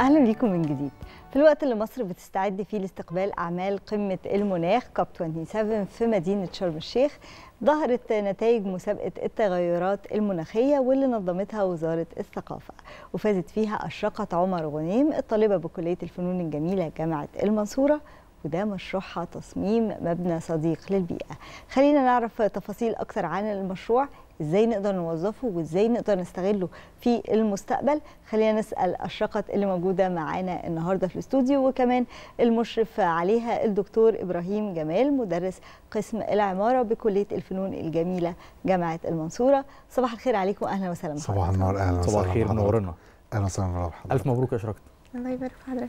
اهلا بيكم من جديد في الوقت اللي مصر بتستعد فيه لاستقبال اعمال قمه المناخ كاب 27 في مدينه شرم الشيخ ظهرت نتائج مسابقه التغيرات المناخيه واللي نظمتها وزاره الثقافه وفازت فيها اشرقت عمر غنيم الطالبه بكليه الفنون الجميله جامعه المنصوره وده مشروعها تصميم مبنى صديق للبيئه خلينا نعرف تفاصيل اكثر عن المشروع ازاي نقدر نوظفه وازاي نقدر نستغله في المستقبل خلينا نسال اشرقت اللي موجوده معانا النهارده في الاستوديو وكمان المشرف عليها الدكتور ابراهيم جمال مدرس قسم العماره بكليه الفنون الجميله جامعه المنصوره صباح الخير عليكم اهلا وسهلا صباح النور اهلا وسهلا صباح الخير منورنا اهلا وسهلا الف مبروك يا اشرقت الله يبارك في حضرتك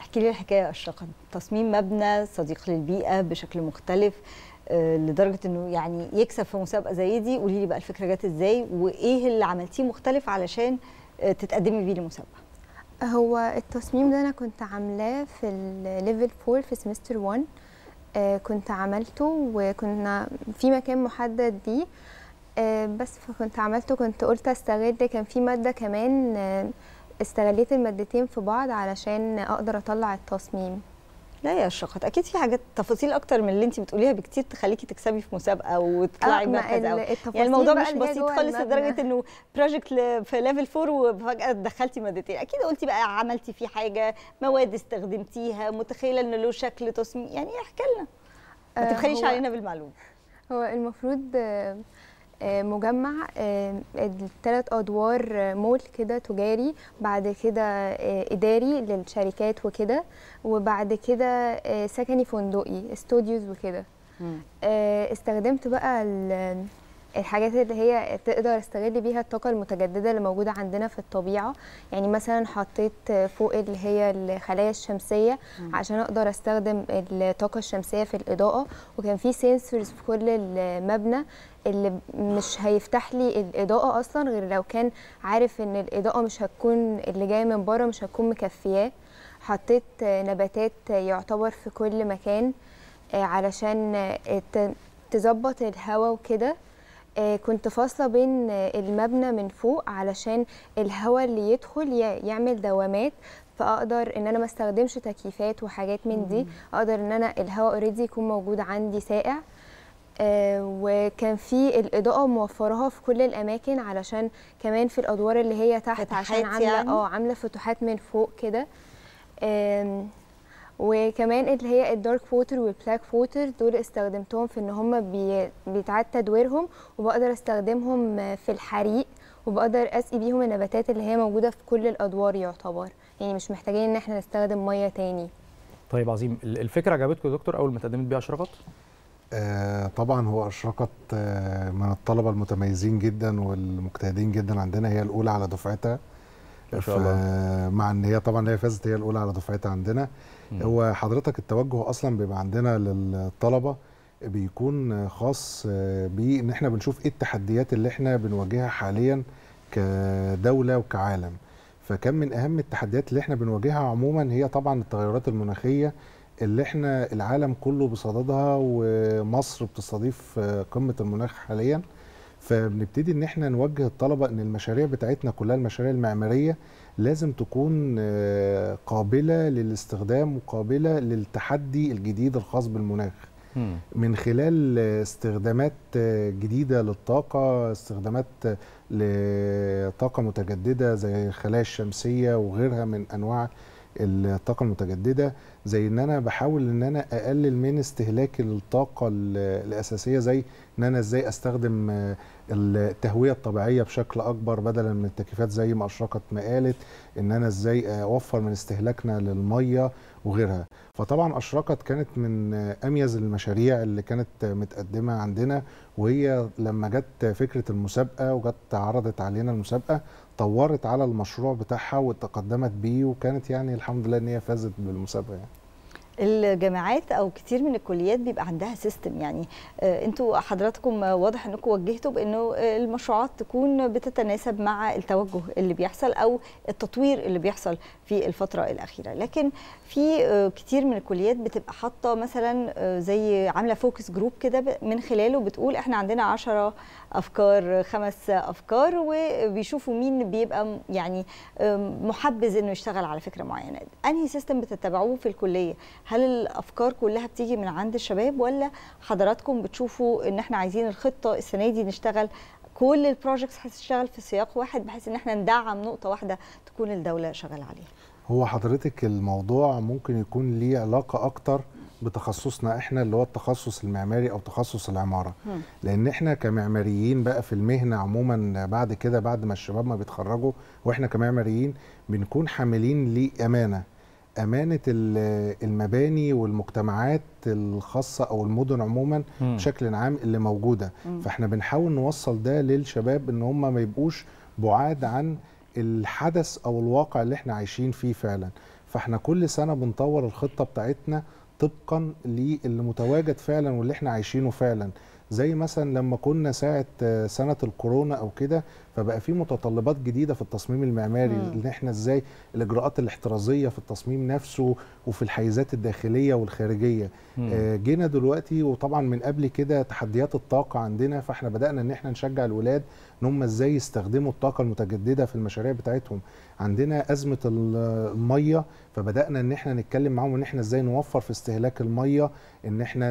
احكي لي الحكايه اشرقت تصميم مبنى صديق للبيئه بشكل مختلف آه، لدرجه انه يعني يكسب في مسابقه زي دي قولي لي بقى الفكره جت ازاي وايه اللي عملتيه مختلف علشان آه، تتقدمي بيه للمسابقه هو التصميم ده انا كنت عاملاه في الليفل 4 في سمستر 1 آه، كنت عملته وكنا في مكان محدد دي بس فكنت عملته كنت قلت استغل كان في ماده كمان استغليت المادتين في بعض علشان اقدر اطلع التصميم لا يا شقه اكيد في حاجات تفاصيل اكتر من اللي انت بتقوليها بكتير تخليكي تكسبي في مسابقه وتطلعي آه، مركز او يعني الموضوع مش بسيط خالص لدرجه انه بروجكت في ليفل 4 وفجاه دخلتي مادتين اكيد قلتي بقى عملتي فيه حاجه مواد استخدمتيها متخيله ان له شكل تصميم يعني احكي لنا ما آه، تبخليش علينا بالمعلومه هو المفروض آه، مجمع آه، الثلاث ادوار آه، مول كده تجاري بعد كده اداري للشركات وكده وبعد كده سكني فندقي استوديوز وكده استخدمت بقى الحاجات اللي هي تقدر استغل بيها الطاقه المتجدده اللي موجوده عندنا في الطبيعه يعني مثلا حطيت فوق اللي هي الخلايا الشمسيه عشان اقدر استخدم الطاقه الشمسيه في الاضاءه وكان في سنسورز في كل المبنى اللي مش هيفتح لي الاضاءه اصلا غير لو كان عارف ان الاضاءه مش هتكون اللي جايه من بره مش هتكون مكفياه حطيت نباتات يعتبر في كل مكان آه، علشان تظبط الهواء وكده آه، كنت فاصله بين المبنى من فوق علشان الهواء اللي يدخل يعمل دوامات فاقدر ان انا ما استخدمش تكييفات وحاجات من دي اقدر ان انا الهواء اوريدي يكون موجود عندي ساقع آه، وكان في الاضاءه موفراها في كل الاماكن علشان كمان في الادوار اللي هي تحت عشان عامله يعني؟ اه عامله فتوحات من فوق كده وكمان اللي هي الدارك فوتر والبلاك فوتر دول استخدمتهم في ان هم بيتعاد تدويرهم وبقدر استخدمهم في الحريق وبقدر اسقي بيهم النباتات اللي هي موجوده في كل الادوار يعتبر يعني مش محتاجين ان احنا نستخدم ميه تاني طيب عظيم الفكره عجبتكم يا دكتور اول ما اتقدمت بيها اشرقت آه طبعا هو اشرقت آه من الطلبه المتميزين جدا والمجتهدين جدا عندنا هي الاولى على دفعتها ما شاء الله مع ان هي طبعا هي فازت هي الاولى على دفعتها عندنا هو حضرتك التوجه اصلا بيبقى عندنا للطلبه بيكون خاص آه، بان احنا بنشوف ايه التحديات اللي احنا بنواجهها حاليا كدوله وكعالم فكان من اهم التحديات اللي احنا بنواجهها عموما هي طبعا التغيرات المناخيه اللي احنا العالم كله بصددها ومصر بتستضيف آه، قمه المناخ حاليا فبنبتدي ان احنا نوجه الطلبه ان المشاريع بتاعتنا كلها المشاريع المعماريه لازم تكون آه، قابله للاستخدام وقابله للتحدي الجديد الخاص بالمناخ من خلال استخدامات آه، جديدة للطاقة استخدامات آه، لطاقة متجددة زي الخلايا الشمسية وغيرها من أنواع الطاقه المتجدده زي ان انا بحاول ان انا اقلل من استهلاك الطاقه الاساسيه زي ان انا ازاي استخدم آه، التهويه الطبيعيه بشكل اكبر بدلا من التكييفات زي ما اشرقت ما قالت ان انا ازاي اوفر من استهلاكنا للميه وغيرها فطبعا اشرقت كانت من آه، اميز المشاريع اللي كانت متقدمه عندنا وهي لما جت فكره المسابقه وجت عرضت علينا المسابقه طورت على المشروع بتاعها وتقدمت بيه وكانت يعني الحمد لله ان هي فازت بالمسابقه يعني. الجامعات او كتير من الكليات بيبقى عندها سيستم يعني آه، انتوا حضراتكم واضح انكم وجهتوا بانه آه، المشروعات تكون بتتناسب مع التوجه اللي بيحصل او التطوير اللي بيحصل في الفتره الاخيره لكن في آه، كتير من الكليات بتبقى حاطه مثلا زي عامله فوكس جروب كده من خلاله بتقول احنا عندنا 10 افكار خمس افكار وبيشوفوا مين بيبقى يعني محبذ انه يشتغل على فكره معينه انهي سيستم بتتبعوه في الكليه هل الافكار كلها بتيجي من عند الشباب ولا حضراتكم بتشوفوا ان احنا عايزين الخطه السنه دي نشتغل كل البروجكتس هتشتغل في سياق واحد بحيث ان احنا ندعم نقطه واحده تكون الدوله شغاله عليها هو حضرتك الموضوع ممكن يكون ليه علاقه اكتر بتخصصنا احنا اللي هو التخصص المعماري او تخصص العماره م. لان احنا كمعماريين بقى في المهنه عموما بعد كده بعد ما الشباب ما بيتخرجوا واحنا كمعماريين بنكون حاملين لامانه امانه المباني والمجتمعات الخاصه او المدن عموما بشكل عام اللي موجوده م. فاحنا بنحاول نوصل ده للشباب ان هم ما يبقوش بعاد عن الحدث او الواقع اللي احنا عايشين فيه فعلا فاحنا كل سنه بنطور الخطه بتاعتنا طبقا للي متواجد فعلا واللي احنا عايشينه فعلا زي مثلا لما كنا ساعه سنه الكورونا او كده فبقى في متطلبات جديده في التصميم المعماري ان احنا ازاي الاجراءات الاحترازيه في التصميم نفسه وفي الحيزات الداخليه والخارجيه آه جينا دلوقتي وطبعا من قبل كده تحديات الطاقه عندنا فاحنا بدانا ان احنا نشجع الولاد ان هم ازاي يستخدموا الطاقه المتجدده في المشاريع بتاعتهم عندنا ازمه الميه فبدانا ان احنا نتكلم معاهم ان احنا ازاي نوفر في استهلاك الميه ان احنا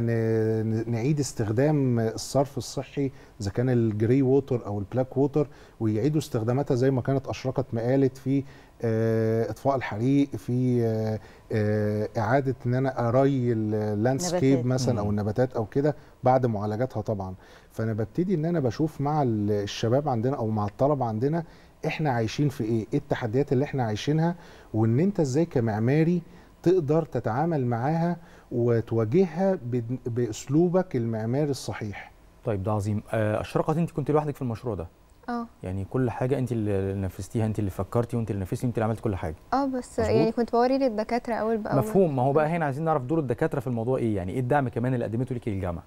نعيد استخدام الصرف الصحي اذا كان الجري ووتر او البلاك ووتر ويعيدوا استخداماتها زي ما كانت اشرقت قالت في آه، اطفاء الحريق في آه، آه، اعاده ان انا اري اللاندسكيب مثلا او النباتات او كده بعد معالجتها طبعا فانا ببتدي ان انا بشوف مع الشباب عندنا او مع الطلبه عندنا احنا عايشين في ايه ايه التحديات اللي احنا عايشينها وان انت ازاي كمعماري تقدر تتعامل معاها وتواجهها باسلوبك المعماري الصحيح طيب ده عظيم اشرقت انت كنت لوحدك في المشروع ده اه يعني كل حاجه انت اللي نفذتيها انت اللي فكرتي وانت اللي نفذتي وانت اللي عملتي كل حاجه اه بس يعني كنت بوري للدكاتره اول باول مفهوم ما هو بقى اه. هنا عايزين نعرف دور الدكاتره في الموضوع ايه يعني ايه الدعم كمان اللي قدمته لك الجامعه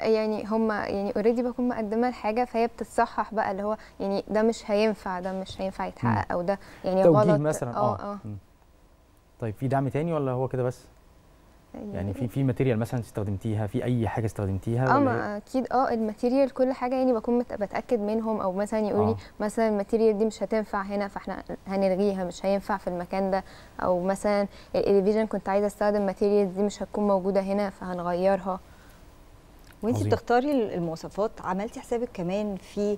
يعني هم يعني اوريدي بكون مقدمه الحاجه فهي بتتصحح بقى اللي هو يعني ده مش هينفع ده مش هينفع يتحقق او ده يعني غلط مثلا اه اه, آه. طيب في دعم تاني ولا هو كده بس يعني, يعني في في ماتيريال مثلا استخدمتيها في اي حاجه استخدمتيها اه إيه؟ اكيد اه الماتيريال كل حاجه يعني بكون بتاكد منهم او مثلا يقول لي آه. مثلا الماتيريال دي مش هتنفع هنا فاحنا هنلغيها مش هينفع في المكان ده او مثلا الاليفيجن كنت عايزه استخدم ماتيريال دي مش هتكون موجوده هنا فهنغيرها وانت بتختاري المواصفات عملتي حسابك كمان في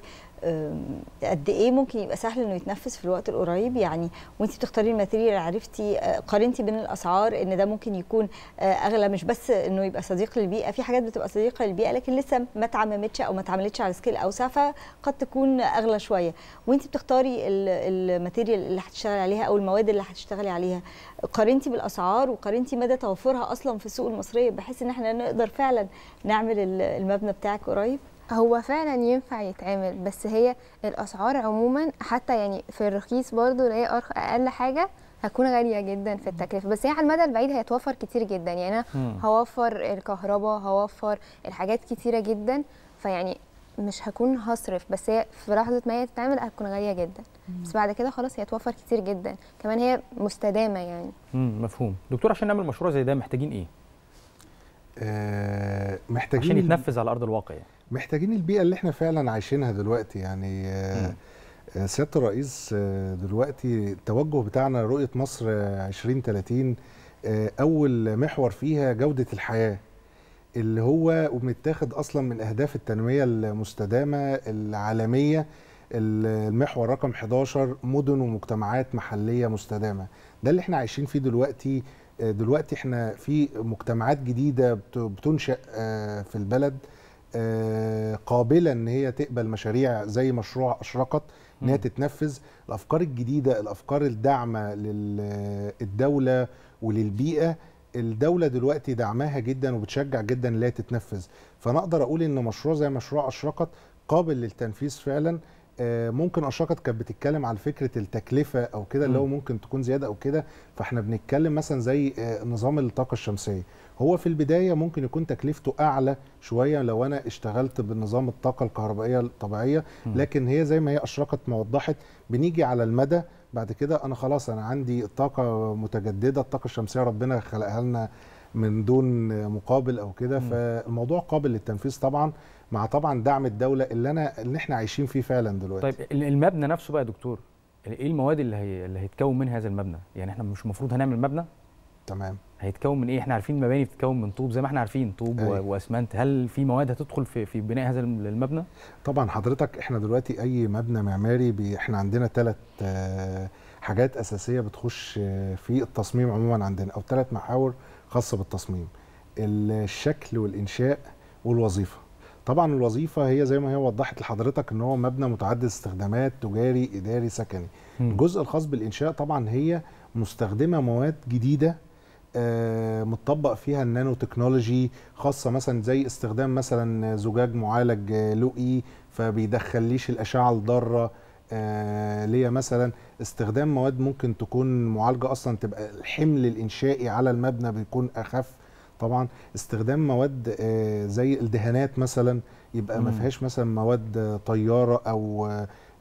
قد ايه ممكن يبقى سهل انه يتنفس في الوقت القريب يعني وانت بتختاري الماتيريال عرفتي أه، قارنتي بين الاسعار ان ده ممكن يكون أه، اغلى مش بس انه يبقى صديق للبيئه في حاجات بتبقى صديقه للبيئه لكن لسه ما اتعممتش او ما اتعملتش على سكيل اوسع فقد تكون اغلى شويه وانت بتختاري الماتيريال اللي هتشتغلي عليها او المواد اللي هتشتغلي عليها قارنتي بالاسعار وقارنتي مدى توفرها اصلا في السوق المصريه بحيث ان احنا نقدر فعلا نعمل المبنى بتاعك قريب هو فعلا ينفع يتعمل بس هي الاسعار عموما حتى يعني في الرخيص برضو اللي هي اقل حاجه هتكون غاليه جدا في التكلفه بس هي على المدى البعيد هيتوفر كتير جدا يعني انا هوفر الكهرباء هوفر الحاجات كتيره جدا فيعني مش هكون هصرف بس هي في لحظه ما هي تتعمل هتكون غاليه جدا بس بعد كده خلاص هيتوفر كتير جدا كمان هي مستدامه يعني امم مفهوم دكتور عشان نعمل مشروع زي ده محتاجين ايه آه محتاجين عشان يتنفذ على ارض الواقع يعني محتاجين البيئه اللي احنا فعلا عايشينها دلوقتي يعني آه، آه، سياده الرئيس آه، دلوقتي التوجه بتاعنا رؤيه مصر 2030 اول محور فيها جوده الحياه اللي هو متاخد اصلا من اهداف التنميه المستدامه العالميه المحور رقم 11 مدن ومجتمعات محليه مستدامه ده اللي احنا عايشين فيه دلوقتي دلوقتي احنا في مجتمعات جديده بتنشأ في البلد آه، قابله ان هي تقبل مشاريع زي مشروع اشرقت ان هي تتنفذ الافكار الجديده الافكار الداعمه للدوله وللبيئه الدوله دلوقتي دعمها جدا وبتشجع جدا ان هي تتنفذ فانا اقدر اقول ان مشروع زي مشروع اشرقت قابل للتنفيذ فعلا آه، ممكن اشرقت كانت بتتكلم على فكره التكلفه او كده اللي هو ممكن تكون زياده او كده فاحنا بنتكلم مثلا زي آه، نظام الطاقه الشمسيه هو في البدايه ممكن يكون تكلفته اعلى شويه لو انا اشتغلت بنظام الطاقه الكهربائيه الطبيعيه لكن هي زي ما هي اشرقت ما وضحت بنيجي على المدى بعد كده انا خلاص انا عندي طاقه متجدده الطاقه الشمسيه ربنا خلقها لنا من دون مقابل او كده فالموضوع قابل للتنفيذ طبعا مع طبعا دعم الدوله اللي انا اللي احنا عايشين فيه فعلا دلوقتي طيب المبنى نفسه بقى يا دكتور ايه المواد اللي هي اللي هيتكون منها هذا المبنى يعني احنا مش المفروض هنعمل مبنى تمام هيتكون من ايه احنا عارفين المباني بتتكون من طوب زي ما احنا عارفين طوب أيه. واسمنت هل في مواد هتدخل في في بناء هذا المبنى طبعا حضرتك احنا دلوقتي اي مبنى معماري بي احنا عندنا ثلاث آه، حاجات اساسيه بتخش آه، في التصميم عموما عندنا او ثلاث محاور خاصه بالتصميم الشكل والانشاء والوظيفه طبعا الوظيفه هي زي ما هي وضحت لحضرتك ان هو مبنى متعدد استخدامات تجاري اداري سكني م. الجزء الخاص بالانشاء طبعا هي مستخدمه مواد جديده آه، متطبق فيها النانو تكنولوجي خاصه مثلا زي استخدام مثلا زجاج معالج آه، لوئي فبيدخليش الاشعه الضاره آه، ليا مثلا استخدام مواد ممكن تكون معالجه اصلا تبقى الحمل الانشائي على المبنى بيكون اخف طبعا استخدام مواد زي الدهانات مثلا يبقى ما فيهاش مثلا مواد طياره او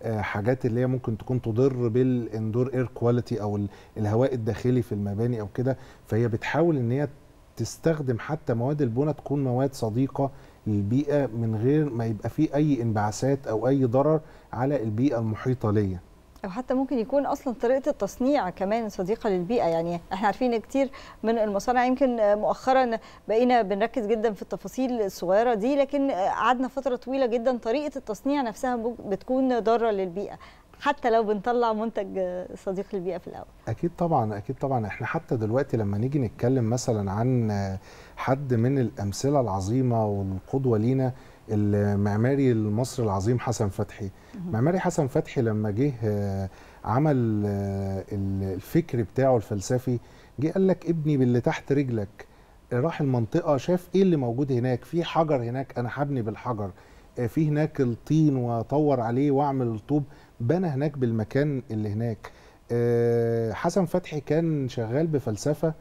آه، حاجات اللي هي ممكن تكون تضر بالاندور اير كواليتي او الهواء الداخلي في المباني او كده فهي بتحاول ان هي تستخدم حتى مواد البنى تكون مواد صديقه للبيئه من غير ما يبقى فيه اي انبعاثات او اي ضرر على البيئه المحيطه ليا او حتى ممكن يكون اصلا طريقه التصنيع كمان صديقه للبيئه يعني احنا عارفين كتير من المصانع يمكن مؤخرا بقينا بنركز جدا في التفاصيل الصغيره دي لكن قعدنا فتره طويله جدا طريقه التصنيع نفسها بتكون ضاره للبيئه حتى لو بنطلع منتج صديق للبيئه في الاول اكيد طبعا اكيد طبعا احنا حتى دلوقتي لما نيجي نتكلم مثلا عن حد من الامثله العظيمه والقدوه لينا المعماري المصري العظيم حسن فتحي معماري حسن فتحي لما جه آه، عمل آه، الفكر بتاعه الفلسفي جه قال لك ابني باللي تحت رجلك راح المنطقه شاف ايه اللي موجود هناك في حجر هناك انا هبني بالحجر آه، في هناك الطين واطور عليه واعمل الطوب بنى هناك بالمكان اللي هناك حسن فتحي كان شغال بفلسفه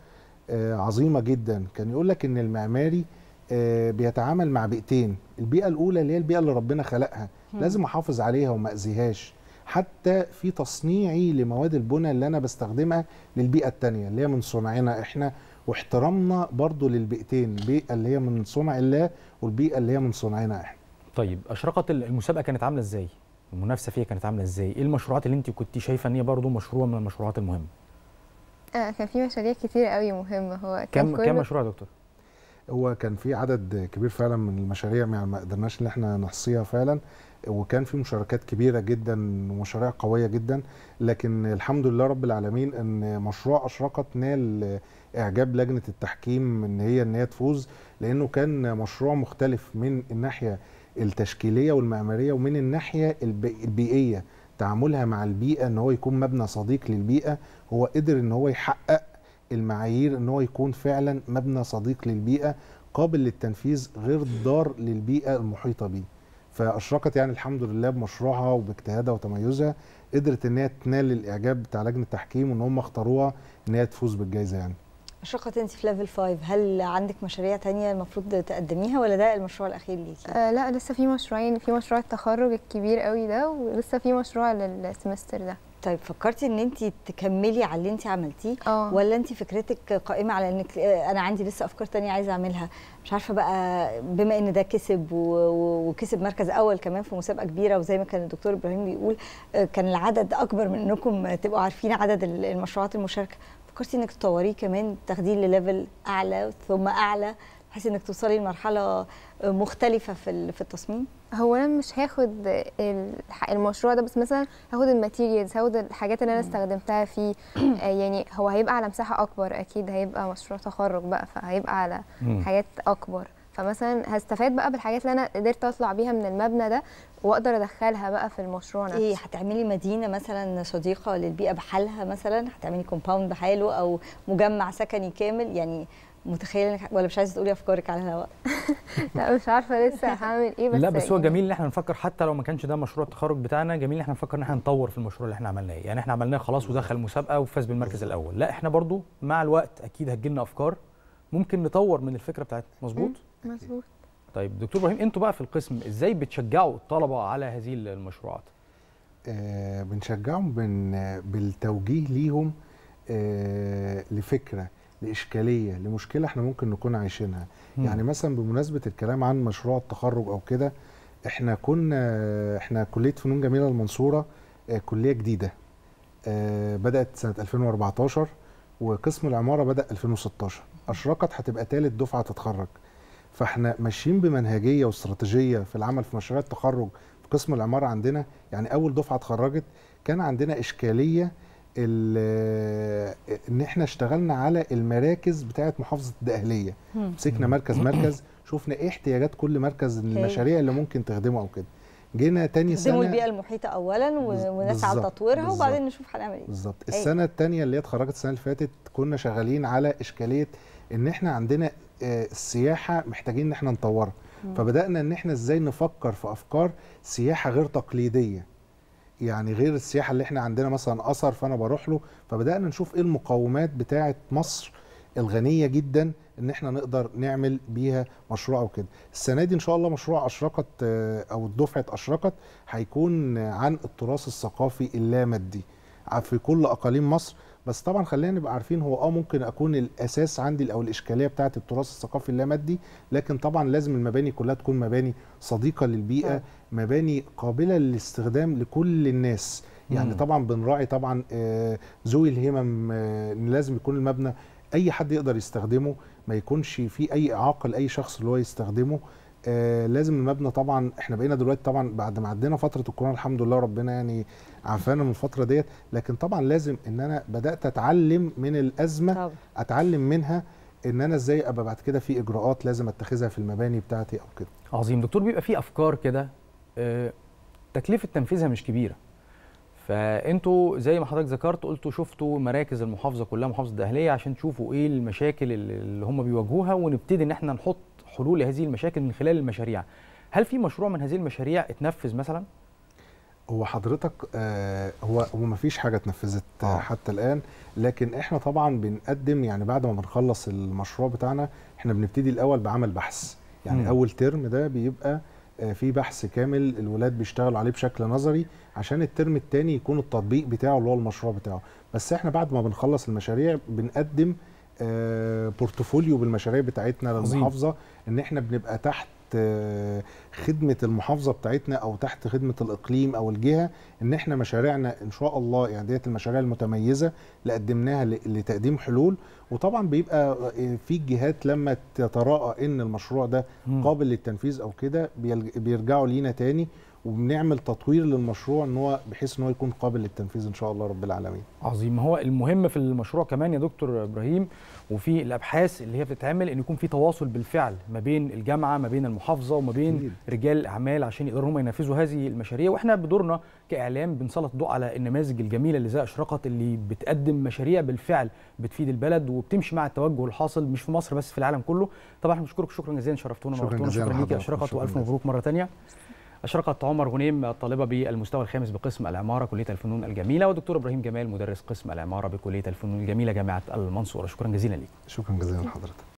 عظيمه جدا كان يقول لك ان المعماري آه، بيتعامل مع بيئتين البيئه الاولى اللي هي البيئه اللي ربنا خلقها لازم احافظ عليها وما اذيهاش حتى في تصنيعي لمواد البنى اللي انا بستخدمها للبيئه الثانيه اللي هي من صنعنا احنا واحترامنا برضو للبيئتين البيئه اللي هي من صنع الله والبيئه اللي هي من صنعنا احنا طيب اشرقت المسابقه كانت عامله ازاي المنافسه فيها كانت عامله ازاي ايه المشروعات اللي انت كنت شايفه ان هي برضو مشروع من المشروعات المهمه آه كان في مشاريع كتير قوي مهمه هو كان كم كم مشروع يا دكتور هو كان في عدد كبير فعلا من المشاريع يعني ما قدرناش ان احنا نحصيها فعلا وكان في مشاركات كبيره جدا ومشاريع قويه جدا لكن الحمد لله رب العالمين ان مشروع اشرقت نال اعجاب لجنه التحكيم ان هي ان هي تفوز لانه كان مشروع مختلف من الناحيه التشكيليه والمعماريه ومن الناحيه البيئيه تعاملها مع البيئه ان هو يكون مبنى صديق للبيئه هو قدر ان هو يحقق المعايير ان هو يكون فعلا مبنى صديق للبيئه قابل للتنفيذ غير ضار للبيئه المحيطه به فاشرقت يعني الحمد لله بمشروعها وباجتهادها وتميزها قدرت ان هي تنال الاعجاب بتاع لجنه التحكيم وان هم اختاروها ان هي تفوز بالجائزه يعني اشرقت انت في ليفل 5 هل عندك مشاريع تانية المفروض تقدميها ولا ده المشروع الاخير ليكي آه لا لسه في مشروعين في مشروع التخرج الكبير قوي ده ولسه في مشروع للسمستر ده طيب فكرتي ان انت تكملي على اللي انت عملتيه آه. ولا انت فكرتك قائمه على انك آه، انا عندي لسه افكار تانية عايزه اعملها مش عارفه بقى بما ان ده كسب وكسب مركز اول كمان في مسابقه كبيره وزي ما كان الدكتور ابراهيم بيقول آه، كان العدد اكبر من انكم تبقوا عارفين عدد المشروعات المشاركه فكرتي انك تطوريه كمان تاخديه لليفل اعلى ثم اعلى بحيث انك توصلي لمرحله آه، مختلفه في في التصميم هو انا مش هاخد المشروع ده بس مثلا هاخد الماتيريالز هاخد الحاجات اللي انا استخدمتها فيه آه، يعني هو هيبقى على مساحه اكبر اكيد هيبقى مشروع تخرج بقى فهيبقى على حاجات اكبر فمثلا هستفاد بقى بالحاجات اللي انا قدرت اطلع بيها من المبنى ده واقدر ادخلها بقى في المشروع نفسه ايه هتعملي مدينه مثلا صديقه للبيئه بحالها مثلا هتعملي كومباوند بحاله او مجمع سكني كامل يعني متخيله انك ولا مش عايزه تقولي افكارك على الهواء لا مش عارفه لسه هعمل ايه بس لا بس هو يعني جميل ان احنا نفكر حتى لو ما كانش ده مشروع التخرج بتاعنا جميل ان احنا نفكر ان احنا نطور في المشروع اللي احنا عملناه يعني احنا عملناه خلاص ودخل مسابقه وفاز بالمركز الاول لا احنا برضو مع الوقت اكيد هتجي لنا افكار ممكن نطور من الفكره بتاعتنا مظبوط مظبوط طيب دكتور ابراهيم انتوا بقى في القسم ازاي بتشجعوا الطلبه على هذه المشروعات آه بنشجعهم بن بالتوجيه ليهم آه لفكره لاشكاليه لمشكله احنا ممكن نكون عايشينها مم. يعني مثلا بمناسبه الكلام عن مشروع التخرج او كده احنا كنا احنا كليه فنون جميله المنصوره آه، كليه جديده آه، بدات سنه 2014 وقسم العماره بدا 2016 اشرقت هتبقى ثالث دفعه تتخرج فاحنا ماشيين بمنهجيه واستراتيجيه في العمل في مشاريع التخرج في قسم العماره عندنا يعني اول دفعه اتخرجت كان عندنا اشكاليه ان احنا اشتغلنا على المراكز بتاعه محافظه الدقهليه مسكنا مركز مركز شفنا ايه احتياجات كل مركز المشاريع اللي ممكن تخدمه او كده جينا تاني سنه تخدموا البيئه المحيطه اولا ونسعى لتطويرها وبعدين نشوف هنعمل ايه بالظبط السنه الثانيه اللي هي اتخرجت السنه اللي فاتت كنا شغالين على اشكاليه ان احنا عندنا السياحه آه، محتاجين ان احنا نطورها فبدانا ان احنا ازاي نفكر في افكار سياحه غير تقليديه يعني غير السياحه اللي احنا عندنا مثلا اثر فانا بروح له فبدانا نشوف ايه المقومات بتاعه مصر الغنيه جدا ان احنا نقدر نعمل بيها مشروع او كده السنه دي ان شاء الله مشروع اشرقت آه، او الدفعة اشرقت هيكون عن التراث الثقافي اللامادي في كل اقاليم مصر بس طبعا خلينا نبقى عارفين هو اه ممكن اكون الاساس عندي او الاشكاليه بتاعه التراث الثقافي اللامادي لكن طبعا لازم المباني كلها تكون مباني صديقه للبيئه آه. مباني قابله للاستخدام لكل الناس يعني طبعا بنراعي طبعا آه، ذوي الهمم آه، لازم يكون المبنى اي حد يقدر يستخدمه ما يكونش في اي اعاقه لاي شخص اللي هو يستخدمه آه لازم المبنى طبعا احنا بقينا دلوقتي طبعا بعد ما عدينا فتره الكورونا الحمد لله ربنا يعني عافانا من الفتره ديت لكن طبعا لازم ان انا بدات اتعلم من الازمه طبعا. اتعلم منها ان انا ازاي ابقى بعد كده في اجراءات لازم اتخذها في المباني بتاعتي او كده عظيم دكتور بيبقى في افكار كده آه تكلفه تنفيذها مش كبيره فانتوا زي ما حضرتك ذكرت قلتوا شفتوا مراكز المحافظه كلها محافظه الاهليه عشان تشوفوا ايه المشاكل اللي هم بيواجهوها ونبتدي ان احنا نحط حلول لهذه المشاكل من خلال المشاريع هل في مشروع من هذه المشاريع اتنفذ مثلا هو حضرتك آه هو هو ما فيش حاجه اتنفذت آه. حتى الان لكن احنا طبعا بنقدم يعني بعد ما بنخلص المشروع بتاعنا احنا بنبتدي الاول بعمل بحث يعني م. اول ترم ده بيبقى آه، في بحث كامل الولاد بيشتغلوا عليه بشكل نظري عشان الترم الثاني يكون التطبيق بتاعه اللي هو المشروع بتاعه بس احنا بعد ما بنخلص المشاريع بنقدم آه، بورتفوليو بالمشاريع بتاعتنا للمحافظه ان احنا بنبقى تحت آه، خدمه المحافظه بتاعتنا او تحت خدمه الاقليم او الجهه ان احنا مشاريعنا ان شاء الله يعني ديت المشاريع المتميزه اللي قدمناها لتقديم حلول وطبعا بيبقى آه، في الجهات لما تتراءى ان المشروع ده قابل للتنفيذ او كده بيرجعوا لينا تاني وبنعمل تطوير للمشروع ان هو بحيث ان هو يكون قابل للتنفيذ ان شاء الله رب العالمين. عظيم هو المهم في المشروع كمان يا دكتور ابراهيم وفي الابحاث اللي هي بتتعمل ان يكون في تواصل بالفعل ما بين الجامعه ما بين المحافظه وما بين جديد. رجال الاعمال عشان يقدروا هم ينفذوا هذه المشاريع واحنا بدورنا كاعلام بنسلط الضوء على النماذج الجميله اللي زي اشرقت اللي بتقدم مشاريع بالفعل بتفيد البلد وبتمشي مع التوجه الحاصل مش في مصر بس في العالم كله. طبعا احنا بنشكرك شكرا جزيلا شرفتونا جزيلا شكرا ليك يا اشرقت والف مبروك مره ثانيه. أشرقت عمر غنيم طالبة بالمستوى الخامس بقسم العمارة كلية الفنون الجميلة ودكتور إبراهيم جمال مدرس قسم العمارة بكلية الفنون الجميلة جامعة المنصورة شكرا جزيلا ليك شكرا جزيلا لحضرتك